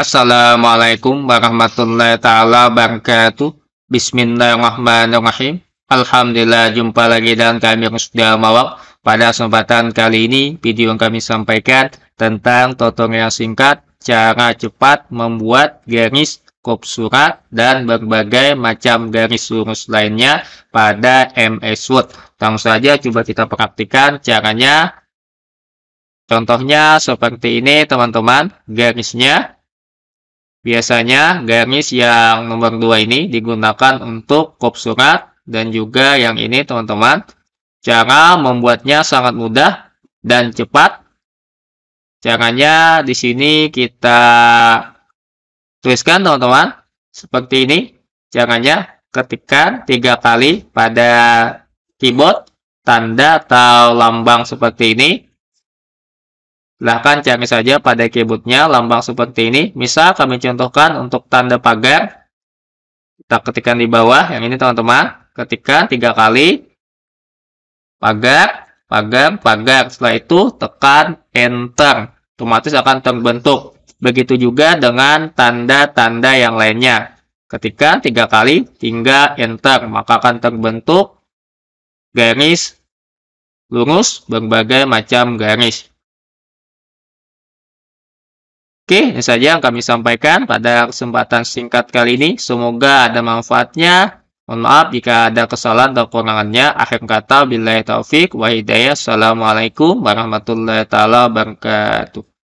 Assalamualaikum warahmatullahi taala wabarakatuh. Bismillahirrahmanirrahim. Alhamdulillah jumpa lagi dengan kami sudah mawak Pada kesempatan kali ini video yang kami sampaikan tentang totong yang singkat cara cepat membuat garis kop surat dan berbagai macam garis lurus lainnya pada MS Word. Langsung saja coba kita praktikkan caranya. Contohnya seperti ini teman-teman, garisnya Biasanya garnis yang nomor 2 ini digunakan untuk kop surat dan juga yang ini teman-teman. Cara membuatnya sangat mudah dan cepat. Caranya di sini kita tuliskan teman-teman seperti ini. Caranya ketikkan tiga kali pada keyboard tanda atau lambang seperti ini Silahkan cari saja pada keyboardnya lambang seperti ini. Misal kami contohkan untuk tanda pagar. Kita ketikkan di bawah. Yang ini teman-teman. Ketikkan tiga kali. Pagar, pagar, pagar. Setelah itu tekan enter. Otomatis akan terbentuk. Begitu juga dengan tanda-tanda yang lainnya. Ketika tiga kali hingga enter. Maka akan terbentuk garis lurus berbagai macam garis. Oke, ini saja yang kami sampaikan pada kesempatan singkat kali ini. Semoga ada manfaatnya. Mohon maaf jika ada kesalahan atau kekurangannya. Akhir kata, bila taufik wa hidayah. Assalamualaikum warahmatullahi wabarakatuh.